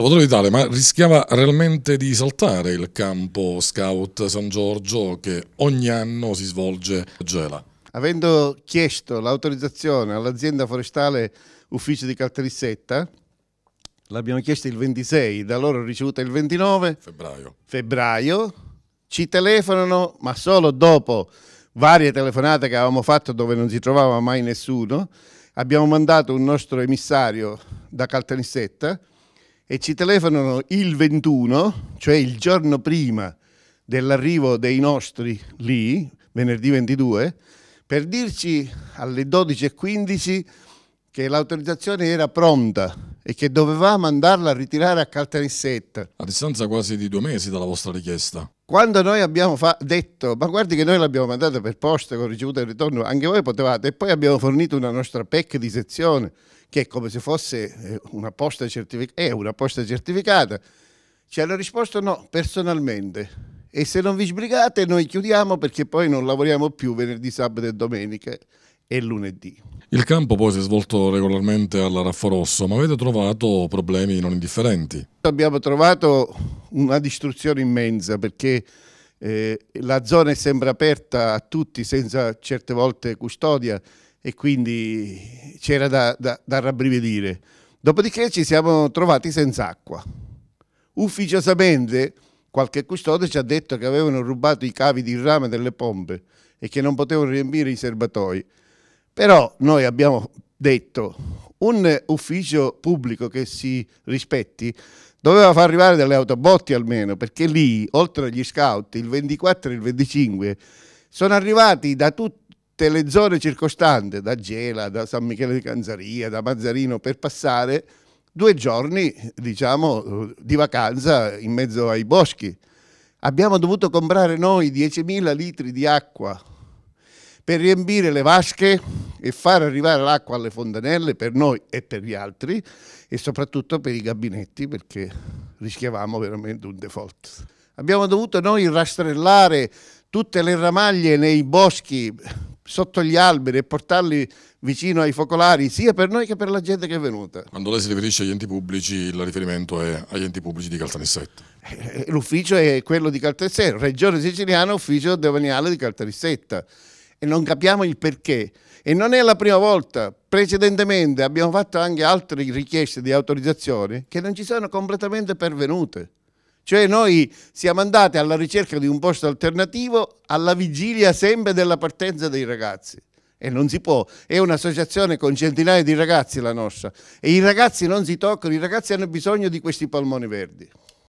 Salvatore Vitale, ma rischiava realmente di saltare il campo Scout San Giorgio che ogni anno si svolge a Gela? Avendo chiesto l'autorizzazione all'azienda forestale ufficio di Calterissetta, l'abbiamo chiesta il 26, da loro ricevuta il 29 febbraio. febbraio, ci telefonano, ma solo dopo varie telefonate che avevamo fatto dove non si trovava mai nessuno, abbiamo mandato un nostro emissario da Caltanissetta e ci telefonano il 21, cioè il giorno prima dell'arrivo dei nostri lì, venerdì 22, per dirci alle 12.15 che l'autorizzazione era pronta e che doveva mandarla a ritirare a Caltanissetta. A distanza quasi di due mesi dalla vostra richiesta. Quando noi abbiamo detto, ma guardi che noi l'abbiamo mandata per posta con ricevuta in ritorno, anche voi potevate, e poi abbiamo fornito una nostra PEC di sezione, che è come se fosse eh, una posta, certific- eh, una posta certificata, ci hanno risposto no, personalmente e se non vi sbrigate noi chiudiamo perché poi non lavoriamo più venerdì, sabato e domenica e lunedì. Il campo poi si è svolto regolarmente alla Rafforosso, ma avete trovato problemi non indifferenti? Abbiamo trovato una distruzione immensa perché eh, la zona è sempre aperta a tutti senza certe volte custodia e quindi c'era da, da, da rabbrividire. Dopodiché ci siamo trovati senza acqua. Ufficiosamente qualche custode ci ha detto che avevano rubato i cavi di rame delle pompe e che non potevano riempire i serbatoi. Però noi abbiamo detto un ufficio pubblico che si rispetti doveva far arrivare delle autobotti almeno, perché lì, oltre agli scout, il 24 e il 25 sono arrivati da tutte le zone circostanti, da Gela, da San Michele di Canzaria, da Mazzarino, per passare due giorni, diciamo, di vacanza in mezzo ai boschi. Abbiamo dovuto comprare noi 10.000 litri di acqua per riempire le vasche e far arrivare l'acqua alle fontanelle per noi e per gli altri e soprattutto per i gabinetti perché rischiavamo veramente un default. Abbiamo dovuto noi rastrellare tutte le ramaglie nei boschi sotto gli alberi e portarli vicino ai focolari, sia per noi che per la gente che è venuta. Quando lei si riferisce agli enti pubblici, il riferimento è agli enti pubblici di Caltanissetta. Eh, eh, l'ufficio è quello di Caltanissetta, Regione Siciliana, ufficio demaniale di Caltanissetta e non capiamo il perché. E non è la prima volta, precedentemente abbiamo fatto anche altre richieste di autorizzazione che non ci sono completamente pervenute. Cioè noi siamo andati alla ricerca di un posto alternativo alla vigilia sempre della partenza dei ragazzi. E non si può, è un'associazione con centinaia di ragazzi la nostra e i ragazzi non si toccano, i ragazzi hanno bisogno di questi palmoni verdi.